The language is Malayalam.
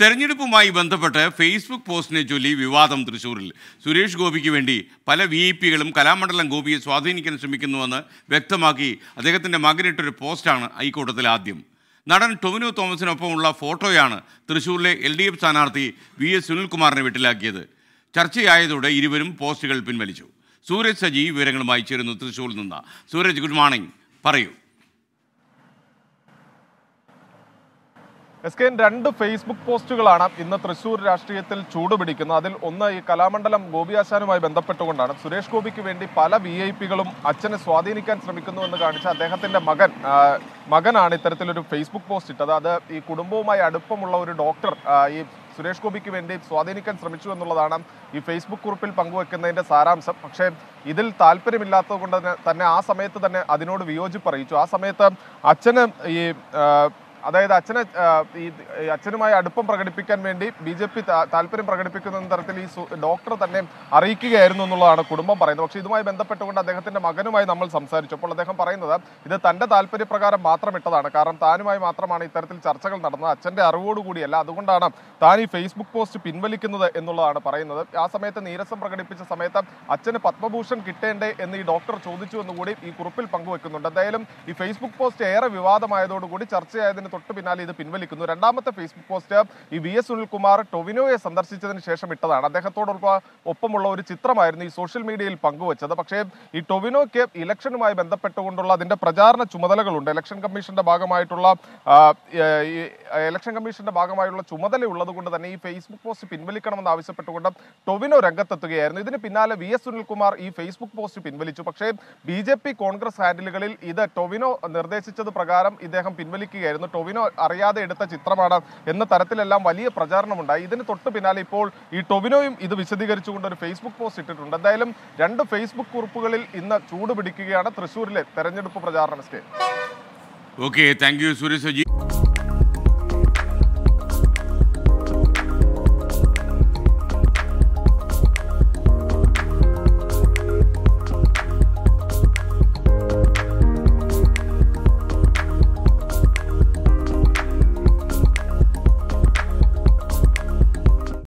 തെരഞ്ഞെടുപ്പുമായി ബന്ധപ്പെട്ട് ഫേസ്ബുക്ക് പോസ്റ്റിനെ ചൊല്ലി വിവാദം തൃശൂരിൽ സുരേഷ് ഗോപിക്ക് വേണ്ടി പല വി ഐ പികളും കലാമണ്ഡലം ഗോപിയെ സ്വാധീനിക്കാൻ ശ്രമിക്കുന്നുവെന്ന് വ്യക്തമാക്കി അദ്ദേഹത്തിൻ്റെ മകനിട്ടൊരു പോസ്റ്റാണ് ഹൈക്കോടതിയിൽ ആദ്യം നടൻ ടൊമിനോ തോമസിനൊപ്പമുള്ള ഫോട്ടോയാണ് തൃശൂരിലെ എൽ ഡി എഫ് സ്ഥാനാർത്ഥി വി എസ് സുനിൽകുമാറിനെ വെട്ടിലാക്കിയത് ചർച്ചയായതോടെ ഇരുവരും പോസ്റ്റുകൾ പിൻവലിച്ചു സൂരജ് സജി വിവരങ്ങളുമായി ചേരുന്നു തൃശൂരിൽ നിന്ന് സൂരജ് ഗുഡ് മോർണിംഗ് പറയൂ എസ് കെ രണ്ട് ഫേസ്ബുക്ക് പോസ്റ്റുകളാണ് ഇന്ന് തൃശൂർ രാഷ്ട്രീയത്തിൽ ചൂടുപിടിക്കുന്നത് അതിൽ ഒന്ന് ഈ കലാമണ്ഡലം ഗോപി ആശാനുമായി ബന്ധപ്പെട്ടുകൊണ്ടാണ് സുരേഷ് ഗോപിക്ക് വേണ്ടി പല വി ഐ പികളും അച്ഛനെ സ്വാധീനിക്കാൻ ശ്രമിക്കുന്നു എന്ന് കാണിച്ച അദ്ദേഹത്തിന്റെ മകൻ മകനാണ് ഇത്തരത്തിലൊരു ഫേസ്ബുക്ക് പോസ്റ്റ് ഇട്ടത് അത് ഈ കുടുംബവുമായി അടുപ്പമുള്ള ഒരു ഡോക്ടർ ഈ സുരേഷ് ഗോപിക്ക് വേണ്ടി സ്വാധീനിക്കാൻ ശ്രമിച്ചു എന്നുള്ളതാണ് ഈ ഫേസ്ബുക്ക് കുറിപ്പിൽ പങ്കുവെക്കുന്നതിന്റെ സാരാംശം പക്ഷേ ഇതിൽ താല്പര്യമില്ലാത്തത് കൊണ്ട് തന്നെ ആ സമയത്ത് തന്നെ അതിനോട് വിയോജിപ്പ് അറിയിച്ചു ആ സമയത്ത് അച്ഛന് ഈ അതായത് അച്ഛനെ ഈ അച്ഛനുമായി അടുപ്പം പ്രകടിപ്പിക്കാൻ വേണ്ടി ബി ജെ പി താല്പര്യം പ്രകടിപ്പിക്കുന്ന തരത്തിൽ ഈ ഡോക്ടർ തന്നെ അറിയിക്കുകയായിരുന്നു എന്നുള്ളതാണ് കുടുംബം പറയുന്നത് പക്ഷേ ഇതുമായി ബന്ധപ്പെട്ടുകൊണ്ട് അദ്ദേഹത്തിന്റെ മകനുമായി നമ്മൾ സംസാരിച്ചു അപ്പോൾ അദ്ദേഹം പറയുന്നത് ഇത് തന്റെ താല്പര്യപ്രകാരം മാത്രം ഇട്ടതാണ് കാരണം താനുമായി മാത്രമാണ് ഇത്തരത്തിൽ ചർച്ചകൾ നടന്നത് അച്ഛന്റെ അറിവോടുകൂടിയല്ല അതുകൊണ്ടാണ് താൻ ഈ ഫേസ്ബുക്ക് പോസ്റ്റ് പിൻവലിക്കുന്നത് എന്നുള്ളതാണ് പറയുന്നത് ആ സമയത്ത് നീരസം പ്രകടിപ്പിച്ച സമയത്ത് അച്ഛന് പത്മഭൂഷൺ കിട്ടേണ്ടേ എന്ന് ഈ ഡോക്ടർ ചോദിച്ചു എന്നുകൂടി ഈ കുറിപ്പിൽ പങ്കുവെക്കുന്നുണ്ട് എന്തായാലും ഈ ഫേസ്ബുക്ക് പോസ്റ്റ് ഏറെ വിവാദമായതോടുകൂടി ചർച്ചയായതിനെ തൊട്ട് പിന്നാലെ ഇത് പിൻവലിക്കുന്നു രണ്ടാമത്തെ ഫേസ്ബുക്ക് പോസ്റ്റ് ഈ വി എസ് സുനിൽകുമാർ ടൊവിനോയെ സന്ദർശിച്ചതിന് ശേഷം ഇട്ടതാണ് അദ്ദേഹത്തോടൊപ്പം ഒപ്പമുള്ള ഒരു ചിത്രമായിരുന്നു ഈ സോഷ്യൽ മീഡിയയിൽ പങ്കുവച്ചത് പക്ഷേ ഈ ടൊവിനോയ്ക്ക് ഇലക്ഷനുമായി ബന്ധപ്പെട്ടുകൊണ്ടുള്ള അതിന്റെ പ്രചാരണ ചുമതലകളുണ്ട് ഇലക്ഷൻ കമ്മീഷന്റെ ഭാഗമായിട്ടുള്ള ഇലക്ഷൻ കമ്മീഷന്റെ ഭാഗമായുള്ള ചുമതല ഉള്ളത് കൊണ്ട് തന്നെ ഈ ഫേസ്ബുക്ക് പോസ്റ്റ് പിൻവലിക്കണമെന്ന് ആവശ്യപ്പെട്ടുകൊണ്ട് ടൊവിനോ രംഗത്തെത്തുകയായിരുന്നു ഇതിന് പിന്നാലെ വി എസ് സുനിൽകുമാർ ഈ ഫേസ്ബുക്ക് പോസ്റ്റ് പിൻവലിച്ചു പക്ഷേ ബി കോൺഗ്രസ് ഹാൻഡിലുകളിൽ ഇത് ടൊവിനോ നിർദ്ദേശിച്ചത് പ്രകാരം ഇദ്ദേഹം പിൻവലിക്കുകയായിരുന്നു ടൊവിനോ അറിയാതെ എടുത്ത ചിത്രമാണ് എന്ന തരത്തിലെല്ലാം വലിയ ഉണ്ടായി ഇതിന് തൊട്ട് പിന്നാലെ ഇപ്പോൾ ഈ ടൊവിനോയും ഇത് വിശദീകരിച്ചുകൊണ്ട് ഒരു ഫേസ്ബുക്ക് പോസ്റ്റ് ഇട്ടിട്ടുണ്ട് എന്തായാലും രണ്ട് ഫേസ്ബുക്ക് കുറിപ്പുകളിൽ ഇന്ന് ചൂട് പിടിക്കുകയാണ് തൃശ്ശൂരിലെ തെരഞ്ഞെടുപ്പ് പ്രചാരണ stay okay thank you Suresh